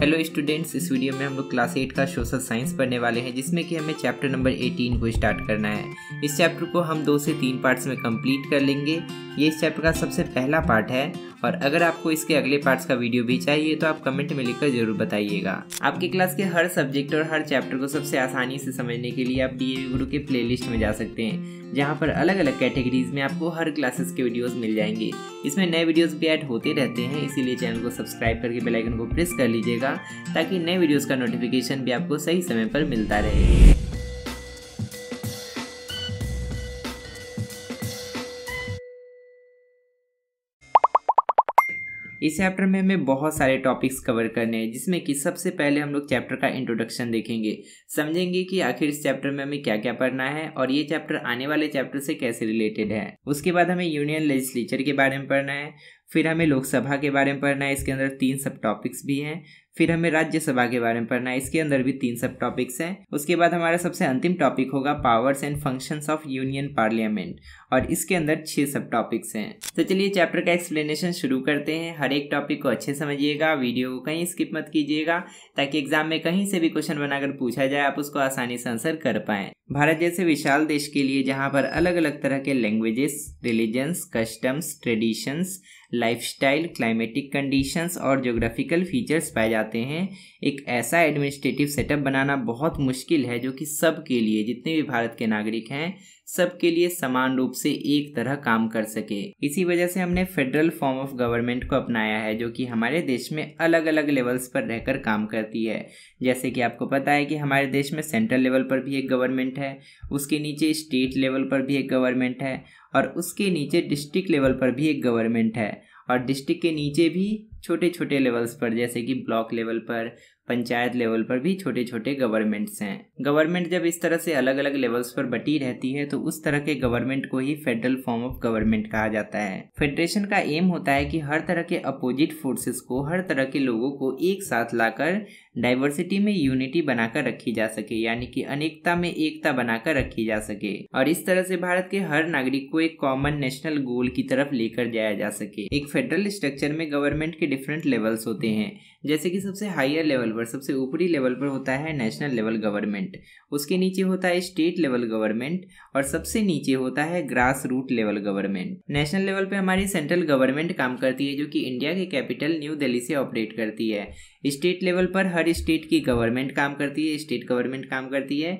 hello students इस video में हम लोग क्लास एट का सोशल साइंस पढ़ने वाले हैं जिसमें कि हमें चैप्टर नंबर एटीन को स्टार्ट करना है इस चैप्टर को हम दो से तीन पार्ट्स में कंप्लीट कर लेंगे ये इस चैप्टर का सबसे पहला पार्ट है और अगर आपको इसके अगले पार्ट्स का वीडियो भी चाहिए तो आप कमेंट में लिखकर जरूर बताइएगा आपके क्लास के हर सब्जेक्ट और हर चैप्टर को सबसे आसानी से समझने के लिए आप डी गुरु के प्ले में जा सकते हैं जहाँ पर अलग अलग कैटेगरीज में आपको हर क्लासेस के वीडियोस मिल जाएंगे इसमें नए वीडियोस भी ऐड होते रहते हैं इसीलिए चैनल को सब्सक्राइब करके बेल आइकन को प्रेस कर लीजिएगा ताकि नए वीडियोस का नोटिफिकेशन भी आपको सही समय पर मिलता रहे इस चैप्टर में हमें बहुत सारे टॉपिक्स कवर करने हैं जिसमें कि सबसे पहले हम लोग चैप्टर का इंट्रोडक्शन देखेंगे समझेंगे कि आखिर इस चैप्टर में हमें क्या क्या पढ़ना है और ये चैप्टर आने वाले चैप्टर से कैसे रिलेटेड है उसके बाद हमें यूनियन लेजिस्लेचर के बारे में पढ़ना है फिर हमें लोकसभा के बारे में पढ़ना है इसके अंदर तीन सब टॉपिक्स भी हैं फिर हमें राज्यसभा के बारे में पढ़ना है इसके अंदर भी तीन सब टॉपिक्स हैं उसके बाद हमारा सबसे अंतिम टॉपिक होगा powers and functions of union parliament और इसके अंदर छह सब टॉपिक्स हैं तो चलिए चैप्टर का एक्सप्लेनेशन शुरू करते हैं हर एक टॉपिक को अच्छे समझिएगा वीडियो को कहीं स्किप मत कीजिएगा ताकि एग्जाम में कहीं से भी क्वेश्चन बनाकर पूछा जाए आप उसको आसानी से आंसर कर पाए भारत जैसे विशाल देश के लिए जहाँ पर अलग अलग तरह के languages religions customs traditions lifestyle climatic conditions और जोग्राफिकल फीचर्स पाए जाते हैं एक ऐसा एडमिनिस्ट्रेटिव सेटअप बनाना बहुत मुश्किल है जो कि सब के लिए जितने भी भारत के नागरिक हैं सबके लिए समान रूप से एक तरह काम कर सके इसी वजह से हमने फेडरल फॉर्म ऑफ गवर्नमेंट को अपनाया है जो कि हमारे देश में अलग अलग लेवल्स पर रहकर काम करती है जैसे कि आपको पता है कि हमारे देश में सेंट्रल लेवल पर भी एक गवर्नमेंट है उसके नीचे स्टेट लेवल पर भी एक गवर्नमेंट है और उसके नीचे डिस्ट्रिक्ट लेवल पर भी एक गवर्नमेंट है और डिस्ट्रिक्ट के नीचे भी छोटे छोटे लेवल्स पर जैसे कि ब्लॉक लेवल पर पंचायत लेवल पर भी छोटे छोटे गवर्नमेंट्स हैं गवर्नमेंट जब इस तरह से अलग अलग लेवल्स पर बटी रहती है तो उस तरह के गवर्नमेंट को ही फेडरल फॉर्म ऑफ गवर्नमेंट कहा जाता है फेडरेशन का एम होता है कि हर तरह के अपोजिट फोर्सेस को हर तरह के लोगों को एक साथ लाकर डाइवर्सिटी में यूनिटी बनाकर रखी जा सके यानी कि अनेकता में एकता बनाकर रखी जा सके और इस तरह से भारत के हर नागरिक को एक कॉमन नेशनल गोल की तरफ लेकर जाया जा सके एक फेडरल स्ट्रक्चर में गवर्नमेंट के डिफरेंट लेवल्स होते हैं जैसे कि सबसे हाइयर लेवल पर सबसे ऊपरी लेवल पर होता है नेशनल लेवल गवर्नमेंट उसके नीचे होता है स्टेट लेवल गवर्नमेंट और सबसे नीचे होता है grass root level government national level पे हमारी सेंट्रल गवर्नमेंट काम करती है जो कि इंडिया के कैपिटल न्यू दिल्ली से ऑपरेट करती है स्टेट लेवल पर हर हर स्टेट की गवर्नमेंट काम करती है स्टेट गवर्नमेंट काम करती है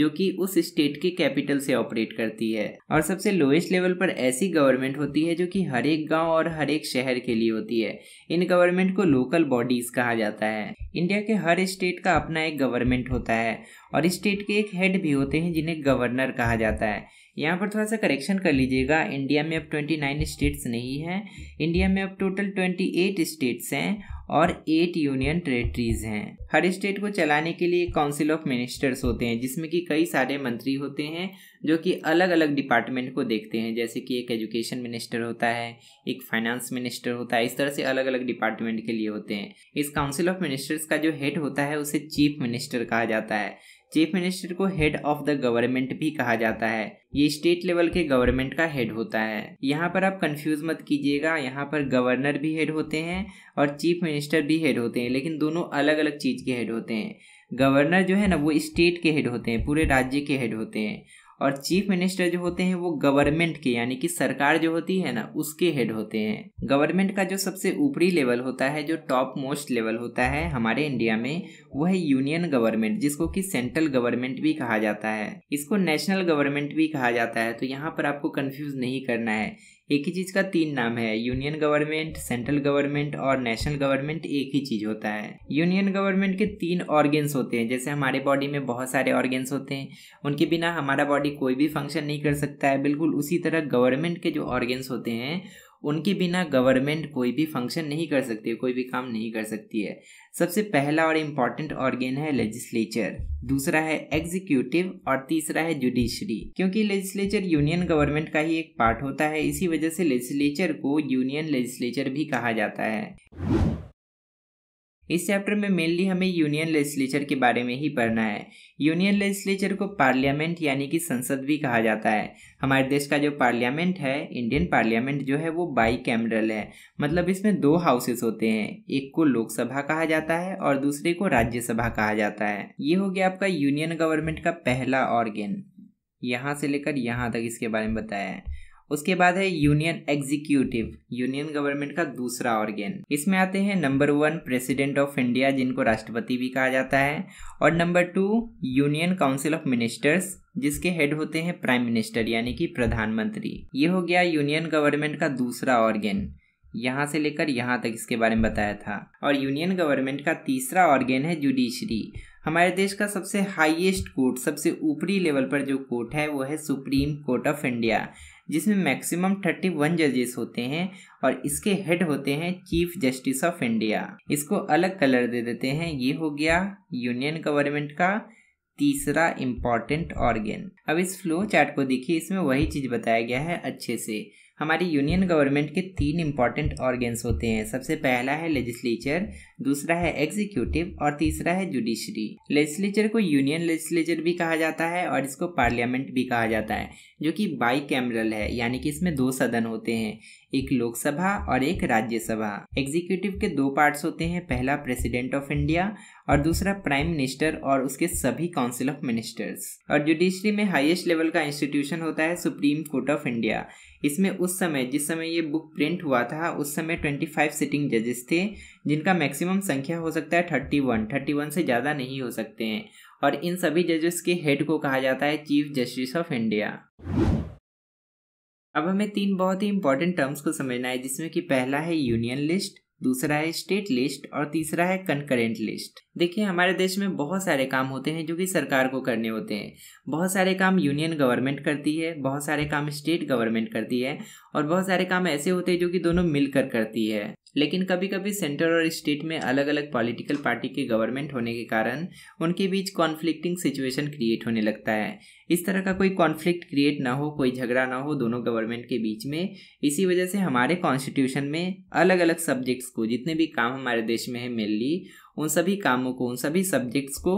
जो कि उस स्टेट के कैपिटल से ऑपरेट करती है और सबसे लोएस्ट लेवल पर ऐसी गवर्नमेंट होती है जो कि हर एक गांव और हर एक शहर के लिए होती है इन गवर्नमेंट को लोकल बॉडीज कहा जाता है इंडिया के हर स्टेट का अपना एक गवर्नमेंट होता है और स्टेट के एक हेड भी होते हैं जिन्हें गवर्नर कहा जाता है यहाँ पर थोड़ा सा करेक्शन कर लीजिएगा इंडिया में अब ट्वेंटी नाइन स्टेट्स नहीं हैं इंडिया में अब टोटल ट्वेंटी एट स्टेट्स हैं और एट यूनियन टेरेटरीज हैं हर स्टेट को चलाने के लिए काउंसिल ऑफ मिनिस्टर्स होते हैं जिसमें कि कई सारे मंत्री होते हैं जो कि अलग अलग डिपार्टमेंट को देखते हैं जैसे कि एक एजुकेशन मिनिस्टर होता है एक फाइनेंस मिनिस्टर होता है इस तरह से अलग अलग डिपार्टमेंट के लिए होते हैं इस काउंसिल ऑफ मिनिस्टर्स का जो हेड होता है उसे चीफ मिनिस्टर कहा जाता है चीफ मिनिस्टर को हेड ऑफ द गवर्नमेंट भी कहा जाता है ये स्टेट लेवल के गवर्नमेंट का हेड होता है यहाँ पर आप कंफ्यूज मत कीजिएगा यहाँ पर गवर्नर भी हेड होते हैं और चीफ मिनिस्टर भी हेड होते हैं लेकिन दोनों अलग अलग चीज़ के हेड होते हैं गवर्नर जो है ना वो स्टेट के हेड होते हैं पूरे राज्य के हेड होते हैं और चीफ मिनिस्टर जो होते हैं वो गवर्नमेंट के यानी कि सरकार जो होती है ना उसके हेड होते हैं गवर्नमेंट का जो सबसे ऊपरी लेवल होता है जो टॉप मोस्ट लेवल होता है हमारे इंडिया में वह यूनियन गवर्नमेंट जिसको कि सेंट्रल गवर्नमेंट भी कहा जाता है इसको नेशनल गवर्नमेंट भी कहा जाता है तो यहाँ पर आपको कन्फ्यूज नहीं करना है एक ही चीज़ का तीन नाम है यूनियन गवर्नमेंट सेंट्रल गवर्नमेंट और नेशनल गवर्नमेंट एक ही चीज़ होता है यूनियन गवर्नमेंट के तीन ऑर्गेन्स होते हैं जैसे हमारे बॉडी में बहुत सारे ऑर्गेन्स होते हैं उनके बिना हमारा बॉडी कोई भी फंक्शन नहीं कर सकता है बिल्कुल उसी तरह गवर्नमेंट के जो ऑर्गेन्स होते हैं उनके बिना गवर्नमेंट कोई भी फंक्शन नहीं कर सकती है कोई भी काम नहीं कर सकती है सबसे पहला और इम्पॉर्टेंट ऑर्गेन है लेजिस्लेचर दूसरा है एग्जीक्यूटिव और तीसरा है जुडिशरी क्योंकि लेजिस्लेचर यूनियन गवर्नमेंट का ही एक पार्ट होता है इसी वजह से लेजिस्लेचर को यूनियन लेजिस्लेचर भी कहा जाता है इस चैप्टर में मेनली हमें यूनियन लेजिस्लेचर के बारे में ही पढ़ना है यूनियन लेजिस्लेचर को पार्लियामेंट यानी कि संसद भी कहा जाता है हमारे देश का जो पार्लियामेंट है इंडियन पार्लियामेंट जो है वो बाई कैमरल है मतलब इसमें दो हाउसेस होते हैं एक को लोकसभा कहा जाता है और दूसरे को राज्यसभा कहा जाता है ये हो गया आपका यूनियन गवर्नमेंट का पहला ऑर्गेन यहाँ से लेकर यहाँ तक इसके बारे में बताया है उसके बाद है यूनियन एग्जीक्यूटिव यूनियन गवर्नमेंट का दूसरा ऑर्गेन इसमें आते हैं number one president of India जिनको राष्ट्रपति भी कहा जाता है और number two union council of ministers जिसके हेड होते हैं प्राइम मिनिस्टर यानी कि प्रधानमंत्री ये हो गया यूनियन गवर्नमेंट का दूसरा ऑर्गेन यहाँ से लेकर यहाँ तक इसके बारे में बताया था और यूनियन गवर्नमेंट का तीसरा ऑर्गेन है जुडिशरी हमारे देश का सबसे हाईएस्ट कोर्ट सबसे ऊपरी लेवल पर जो कोर्ट है वो है सुप्रीम कोर्ट ऑफ इंडिया जिसमें मैक्सिमम थर्टी वन जजेस होते हैं और इसके हेड होते हैं चीफ जस्टिस ऑफ इंडिया इसको अलग कलर दे देते हैं ये हो गया यूनियन गवर्नमेंट का तीसरा इम्पॉर्टेंट ऑर्गेन अब इस फ्लो चार्ट को देखिए इसमें वही चीज़ बताया गया है अच्छे से हमारी यूनियन गवर्नमेंट के तीन इम्पॉर्टेंट ऑर्गेन्स होते हैं सबसे पहला है लेजिस्लेचर दूसरा है एग्जीक्यूटिव और तीसरा है जुडिशरी लेजिस्लेचर को यूनियन लेजिस्लेचर भी कहा जाता है और इसको पार्लियामेंट भी कहा जाता है जो कि बाई कैमरल है यानी कि इसमें दो सदन होते हैं एक लोकसभा और एक राज्यसभा एग्जीक्यूटिव के दो पार्ट्स होते हैं पहला प्रेसिडेंट ऑफ इंडिया और दूसरा प्राइम मिनिस्टर और उसके सभी काउंसिल ऑफ मिनिस्टर्स और जुडिशरी में हाईएस्ट लेवल का इंस्टीट्यूशन होता है सुप्रीम कोर्ट ऑफ इंडिया इसमें उस समय जिस समय ये बुक प्रिंट हुआ था उस समय 25 सिटिंग जजेस थे जिनका मैक्सिमम मैक्सिमम संख्या हो सकता है थर्टी वन थर्टी वन से ज़्यादा नहीं हो सकते हैं और इन सभी जजेस के हेड को कहा जाता है चीफ जस्टिस ऑफ इंडिया अब हमें तीन बहुत ही इंपॉर्टेंट टर्म्स को समझना है जिसमें कि पहला है यूनियन लिस्ट दूसरा है स्टेट लिस्ट और तीसरा है कंकरेंट लिस्ट देखिए हमारे देश में बहुत सारे काम होते हैं जो कि सरकार को करने होते हैं बहुत सारे काम यूनियन गवर्नमेंट करती है बहुत सारे काम स्टेट गवर्नमेंट करती है और बहुत सारे काम ऐसे होते हैं जो कि दोनों मिलकर करती है लेकिन कभी कभी सेंटर और स्टेट में अलग अलग पॉलिटिकल पार्टी के गवर्नमेंट होने के कारण उनके बीच कॉन्फ्लिक्टिंग सिचुएशन क्रिएट होने लगता है इस तरह का कोई कॉन्फ्लिक्ट क्रिएट ना हो कोई झगड़ा ना हो दोनों गवर्नमेंट के बीच में इसी वजह से हमारे कॉन्स्टिट्यूशन में अलग अलग सब्जेक्ट्स को जितने भी काम हमारे देश में है मेनली उन सभी कामों को उन सभी सब्जेक्ट्स को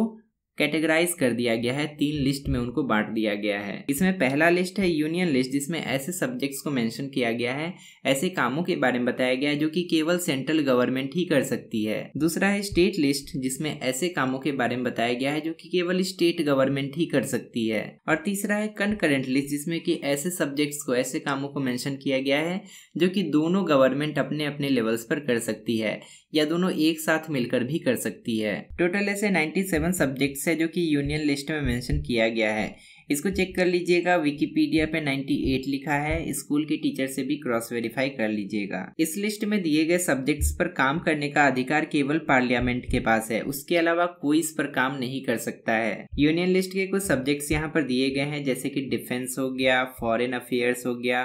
कैटेगराइज कर दिया गया है तीन लिस्ट में उनको बांट दिया गया है इसमें पहला लिस्ट है यूनियन लिस्ट जिसमें ऐसे सब्जेक्ट्स को मेंशन किया गया है ऐसे कामों के बारे में बताया गया है जो कि केवल सेंट्रल गवर्नमेंट ही कर सकती है दूसरा है स्टेट लिस्ट जिसमें ऐसे कामों के बारे में बताया गया है जो की केवल स्टेट गवर्नमेंट ही कर सकती है और तीसरा है कनकरेंट लिस्ट जिसमें की ऐसे सब्जेक्ट्स को ऐसे कामों को मैंशन किया गया है जो की दोनों गवर्नमेंट अपने अपने लेवल्स पर कर सकती है या दोनों एक साथ मिलकर भी कर सकती है टोटल ऐसे सेवन सब्जेक्ट्स है जो कि यूनियन लिस्ट में मेंशन किया गया है इसको चेक कर लीजिएगा विकिपीडिया पे 98 लिखा है स्कूल के टीचर से भी क्रॉस वेरीफाई कर लीजिएगा इस लिस्ट में दिए गए सब्जेक्ट्स पर काम करने का अधिकार केवल पार्लियामेंट के पास है उसके अलावा कोई इस पर काम नहीं कर सकता है यूनियन लिस्ट के कुछ सब्जेक्ट्स यहाँ पर दिए गए हैं जैसे कि डिफेंस हो गया फॉरन अफेयर्स हो गया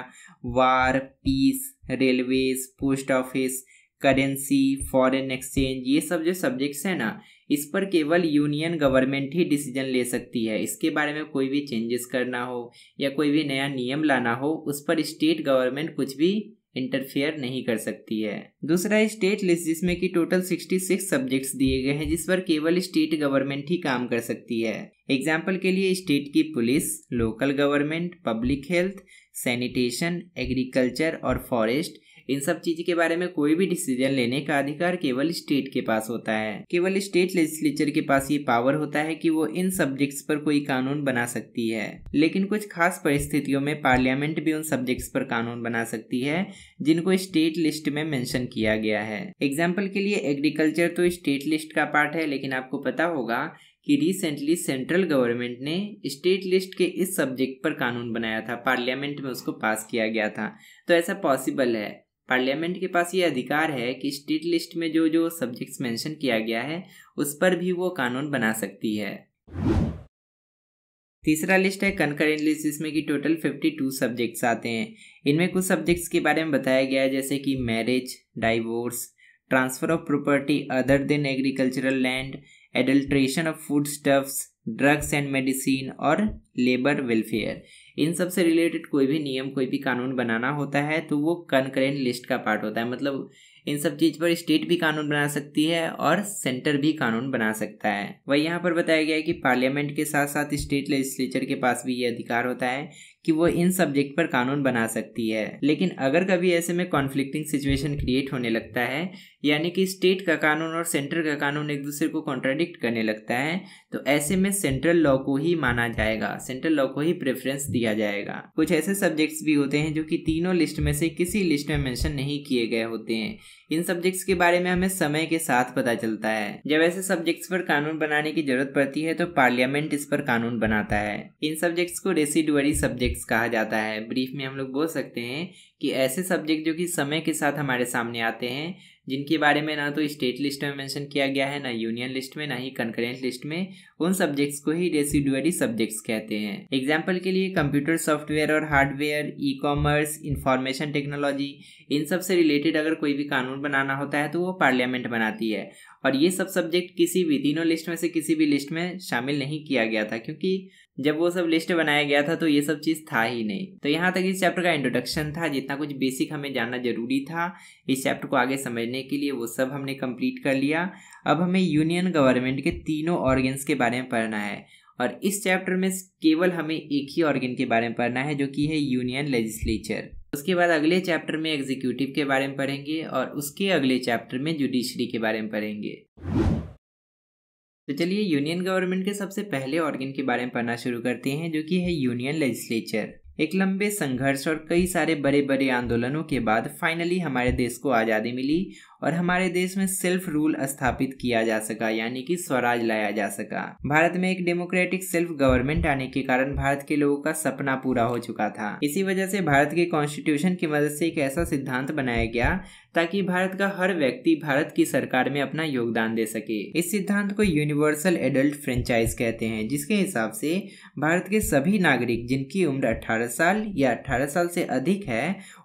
war peace railways post office currency foreign exchange ये सब जो सब्जेक्ट्स हैं ना इस पर केवल यूनियन गवर्नमेंट ही डिसीजन ले सकती है इसके बारे में कोई भी चेंजेस करना हो या कोई भी नया नियम लाना हो उस पर स्टेट गवर्नमेंट कुछ भी इंटरफेयर नहीं कर सकती है दूसरा स्टेट लिस्ट जिसमें कि टोटल 66 सब्जेक्ट्स दिए गए हैं जिस पर केवल स्टेट गवर्नमेंट ही काम कर सकती है एग्जाम्पल के लिए स्टेट की police local government public health sanitation agriculture और फॉरेस्ट इन सब चीज के बारे में कोई भी डिसीजन लेने का अधिकार केवल स्टेट के पास होता है केवल स्टेट लेजिस्लेचर के पास ये पावर होता है कि वो इन सब्जेक्ट्स पर कोई कानून बना सकती है लेकिन कुछ खास परिस्थितियों में पार्लियामेंट भी उन सब्जेक्ट्स पर कानून बना सकती है जिनको स्टेट लिस्ट में मेंशन किया गया है एग्जाम्पल के लिए एग्रीकल्चर तो स्टेट लिस्ट का पार्ट है लेकिन आपको पता होगा कि रिसेंटली सेंट्रल गवर्नमेंट ने स्टेट लिस्ट के इस सब्जेक्ट पर कानून बनाया था पार्लियामेंट में उसको पास किया गया था तो ऐसा पॉसिबल है पार्लियामेंट के पास ये अधिकार है कि स्टेट लिस्ट में जो जो सब्जेक्ट्स मेंशन किया गया है उस पर भी वो कानून बना सकती है तीसरा लिस्ट है कनकरेंट लिस्ट जिसमें कि टोटल 52 सब्जेक्ट्स आते हैं इनमें कुछ सब्जेक्ट्स के बारे में बताया गया है जैसे कि marriage divorce transfer of property other than agricultural land adulteration of food stuffs drugs and medicine और लेबर वेलफेयर इन सब से रिलेटेड कोई भी नियम कोई भी कानून बनाना होता है तो वो कनकरेंट लिस्ट का पार्ट होता है मतलब इन सब चीज पर स्टेट भी कानून बना सकती है और सेंटर भी कानून बना सकता है वही यहाँ पर बताया गया है कि पार्लियामेंट के साथ साथ स्टेट लेजिस्लेचर के पास भी ये अधिकार होता है कि वो इन सब्जेक्ट पर कानून बना सकती है लेकिन अगर कभी ऐसे में कॉन्फ्लिक्टिंग सिचुएशन क्रिएट होने लगता है यानी कि स्टेट का कानून और सेंट्रल का कानून एक दूसरे को कॉन्ट्राडिक्ट करने लगता है तो ऐसे में सेंट्रल लॉ को ही माना जाएगा सेंट्रल लॉ को ही प्रेफरेंस दिया जाएगा कुछ ऐसे सब्जेक्ट्स भी होते हैं जो कि तीनों लिस्ट में से किसी लिस्ट में मेंशन नहीं किए गए होते हैं इन सब्जेक्ट्स के बारे में हमें समय के साथ पता चलता है जब ऐसे सब्जेक्ट्स पर कानून बनाने की जरूरत पड़ती है तो पार्लियामेंट इस पर कानून बनाता है इन सब्जेक्ट्स को रेसिडुअरी सब्जेक्ट्स कहा जाता है ब्रीफ में हम लोग बोल सकते हैं कि ऐसे सब्जेक्ट जो कि समय के साथ हमारे सामने आते हैं जिनके बारे में ना तो स्टेट लिस्ट में मेंशन किया गया है ना यूनियन लिस्ट में ना ही कंकरेंट लिस्ट में उन सब्जेक्ट्स को ही रेसिडुअरी सब्जेक्ट्स कहते हैं एग्जाम्पल के लिए कंप्यूटर सॉफ्टवेयर और hardware e commerce information technology इन सब से रिलेटेड अगर कोई भी कानून बनाना होता है तो वो पार्लियामेंट बनाती है और ये सब सब्जेक्ट किसी भी तीनों लिस्ट में से किसी भी लिस्ट में शामिल नहीं किया गया था क्योंकि जब वो सब लिस्ट बनाया गया था तो ये सब चीज़ था ही नहीं तो यहाँ तक इस चैप्टर का इंट्रोडक्शन था जितना कुछ बेसिक हमें जानना जरूरी था इस चैप्टर को आगे समझने के लिए वो सब हमने कंप्लीट कर लिया अब हमें यूनियन गवर्नमेंट के तीनों ऑर्गेन्स के बारे में पढ़ना है और इस चैप्टर में केवल हमें एक ही ऑर्गेन के बारे में पढ़ना है जो कि है यूनियन लेजिस्लेचर उसके बाद अगले चैप्टर में एग्जीक्यूटिव के बारे में पढ़ेंगे और उसके अगले चैप्टर में जुडिशरी के बारे में पढ़ेंगे तो चलिए यूनियन गवर्नमेंट के सबसे पहले ऑर्गेन के बारे में पढ़ना शुरू करते हैं जो कि है यूनियन लेजिस्लेचर एक लंबे संघर्ष और कई सारे बड़े बड़े आंदोलनों के बाद फाइनली हमारे देश को आज़ादी मिली और हमारे देश में सेल्फ रूल स्थापित किया जा सका यानी कि स्वराज लाया जा सका भारत में एक डेमोक्रेटिक सेल्फ गवर्नमेंट आने के कारण भारत के लोगों का सपना पूरा हो चुका था इसी वजह से भारत के कॉन्स्टिट्यूशन की मदद से एक ऐसा सिद्धांत बनाया गया ताकि भारत का हर व्यक्ति भारत की सरकार में अपना योगदान दे सके इस सिद्धांत को यूनिवर्सल एडल्ट फ्रेंचाइज कहते हैं जिसके हिसाब से भारत के सभी नागरिक जिनकी उम्र 18 साल या 18 साल से अधिक है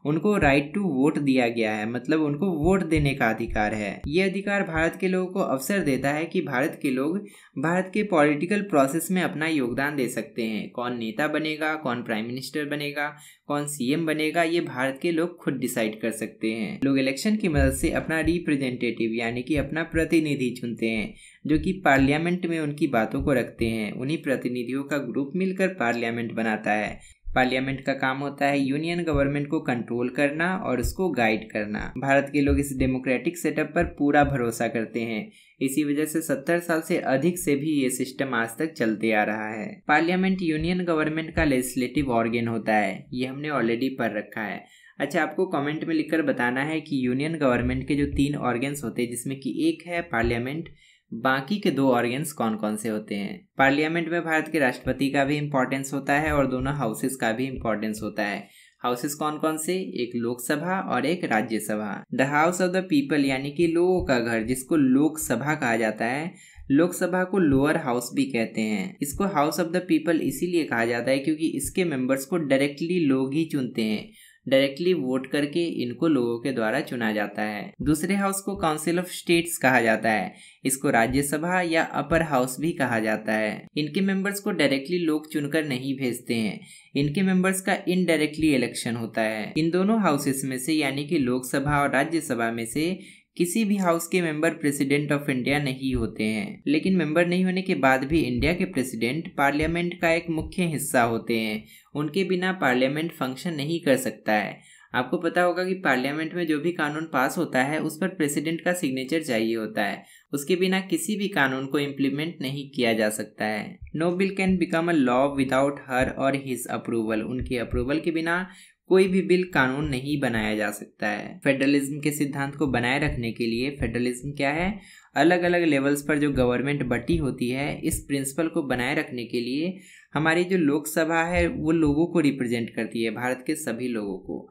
उनको राइट टू वोट दिया गया है मतलब उनको वोट देने का अधिकार है ये अधिकार भारत के लोगों को अवसर देता है कि भारत के लोग भारत के पॉलिटिकल प्रोसेस में अपना योगदान दे सकते हैं कौन नेता बनेगा कौन प्राइम मिनिस्टर बनेगा कौन सीएम बनेगा ये भारत के लोग खुद डिसाइड कर सकते हैं लोग इलेक्शन की मदद से अपना रिप्रेजेंटेटिव यानी कि अपना प्रतिनिधि चुनते हैं जो कि पार्लियामेंट में उनकी बातों को रखते हैं उन्हीं प्रतिनिधियों का ग्रुप मिलकर पार्लियामेंट बनाता है पार्लियामेंट का काम होता है यूनियन गवर्नमेंट को कंट्रोल करना और उसको गाइड करना भारत के लोग इस डेमोक्रेटिक सेटअप पर पूरा भरोसा करते हैं इसी वजह से सत्तर साल से अधिक से भी ये सिस्टम आज तक चलते आ रहा है पार्लियामेंट यूनियन गवर्नमेंट का लेजिस्लेटिव ऑर्गेन होता है ये हमने ऑलरेडी पढ़ रखा है अच्छा आपको कमेंट में लिखकर बताना है कि यूनियन गवर्नमेंट के जो तीन ऑर्गेन्स होते हैं जिसमें कि एक है पार्लियामेंट बाकी के दो ऑर्गेन्स कौन कौन से होते हैं पार्लियामेंट में भारत के राष्ट्रपति का भी इम्पोर्टेंस होता है और दोनों हाउसेस का भी इम्पोर्टेंस होता है हाउसेस कौन कौन से एक लोकसभा और एक Rajya Sabha the house of the people यानी कि लोगों का घर जिसको लोकसभा कहा जाता है लोकसभा को लोअर हाउस भी कहते हैं इसको हाउस ऑफ द पीपल इसीलिए कहा जाता है क्योंकि इसके मेंबर्स को डायरेक्टली लोग ही चुनते हैं डायरेक्टली वोट करके इनको लोगों के द्वारा चुना जाता है दूसरे हाउस को काउंसिल ऑफ स्टेट्स कहा जाता है इसको राज्यसभा या अपर हाउस भी कहा जाता है इनके मेंबर्स को डायरेक्टली लोग चुनकर नहीं भेजते हैं इनके मेंबर्स का इनडायरेक्टली इलेक्शन होता है इन दोनों हाउसेस में से यानी कि लोकसभा और राज्यसभा में से किसी भी हाउस के मेंबर प्रेसिडेंट ऑफ इंडिया नहीं होते हैं लेकिन मेंबर नहीं होने के बाद भी इंडिया के प्रेसिडेंट पार्लियामेंट का एक मुख्य हिस्सा होते हैं उनके बिना पार्लियामेंट फंक्शन नहीं कर सकता है आपको पता होगा कि पार्लियामेंट में जो भी कानून पास होता है उस पर प्रेसिडेंट का सिग्नेचर चाहिए होता है उसके बिना किसी भी कानून को इम्प्लीमेंट नहीं किया जा सकता है no bill can become a law without her or his approval उनके अप्रूवल के बिना कोई भी बिल कानून नहीं बनाया जा सकता है फेडरलिज्म के सिद्धांत को बनाए रखने के लिए फेडरलिज्म क्या है अलग अलग लेवल्स पर जो गवर्नमेंट बटी होती है इस प्रिंसिपल को बनाए रखने के लिए हमारी जो लोकसभा है वो लोगों को रिप्रेजेंट करती है भारत के सभी लोगों को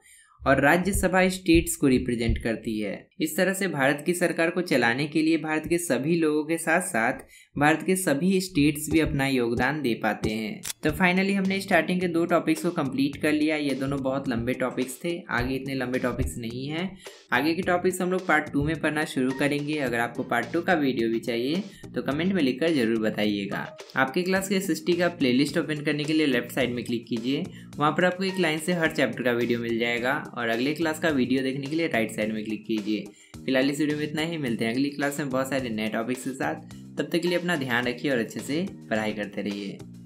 और राज्यसभा स्टेट्स को रिप्रेजेंट करती है इस तरह से भारत की सरकार को चलाने के लिए भारत के सभी लोगों के साथ साथ भारत के सभी स्टेट्स भी अपना योगदान दे पाते हैं तो फाइनली हमने स्टार्टिंग के दो टॉपिक्स को कंप्लीट कर लिया ये दोनों बहुत लंबे टॉपिक्स थे आगे इतने लंबे टॉपिक्स नहीं हैं आगे के टॉपिक्स हम लोग पार्ट टू में पढ़ना शुरू करेंगे अगर आपको पार्ट टू का वीडियो भी चाहिए तो कमेंट में लिखकर जरूर बताइएगा आपके क्लास के एस का प्ले ओपन करने के लिए लेफ्ट साइड में क्लिक कीजिए वहाँ पर आपको एक लाइन से हर चैप्टर का वीडियो मिल जाएगा और अगले क्लास का वीडियो देखने के लिए राइट साइड में क्लिक कीजिए फिलहाल इस वीडियो में इतना ही मिलते हैं अगली क्लास में बहुत सारे नए टॉपिक्स के साथ तब तक के लिए अपना ध्यान रखिए और अच्छे से पढ़ाई करते रहिए